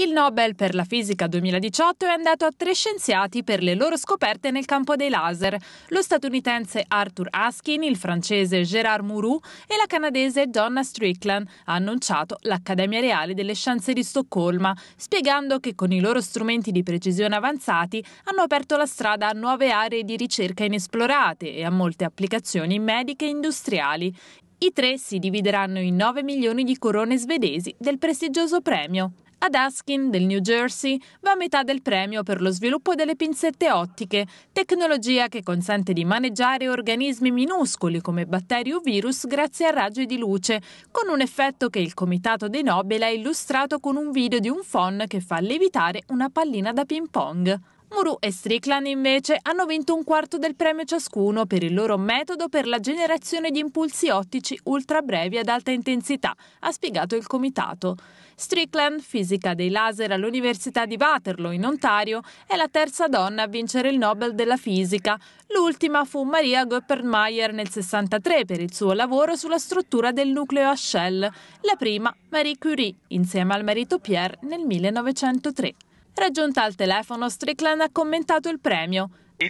Il Nobel per la fisica 2018 è andato a tre scienziati per le loro scoperte nel campo dei laser, lo statunitense Arthur Askin, il francese Gérard Mourou e la canadese Donna Strickland, ha annunciato l'Accademia Reale delle Scienze di Stoccolma, spiegando che con i loro strumenti di precisione avanzati hanno aperto la strada a nuove aree di ricerca inesplorate e a molte applicazioni mediche e industriali. I tre si divideranno in 9 milioni di corone svedesi del prestigioso premio. Ad Askin, del New Jersey, va metà del premio per lo sviluppo delle pinzette ottiche, tecnologia che consente di maneggiare organismi minuscoli come batteri o virus grazie a raggi di luce, con un effetto che il Comitato dei Nobel ha illustrato con un video di un phon che fa levitare una pallina da ping pong. Muru e Strickland invece hanno vinto un quarto del premio ciascuno per il loro metodo per la generazione di impulsi ottici ultrabrevi ad alta intensità, ha spiegato il comitato. Strickland, fisica dei laser all'Università di Waterloo in Ontario, è la terza donna a vincere il Nobel della fisica. L'ultima fu Maria Goeppernmeyer nel 63 per il suo lavoro sulla struttura del nucleo a shell, la prima Marie Curie insieme al marito Pierre nel 1903 raggiunta al telefono, Strickland ha commentato il premio. Uh,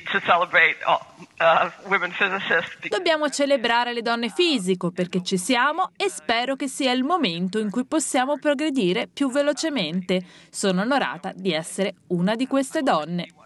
uh, Dobbiamo celebrare le donne fisico perché ci siamo e spero che sia il momento in cui possiamo progredire più velocemente. Sono onorata di essere una di queste donne.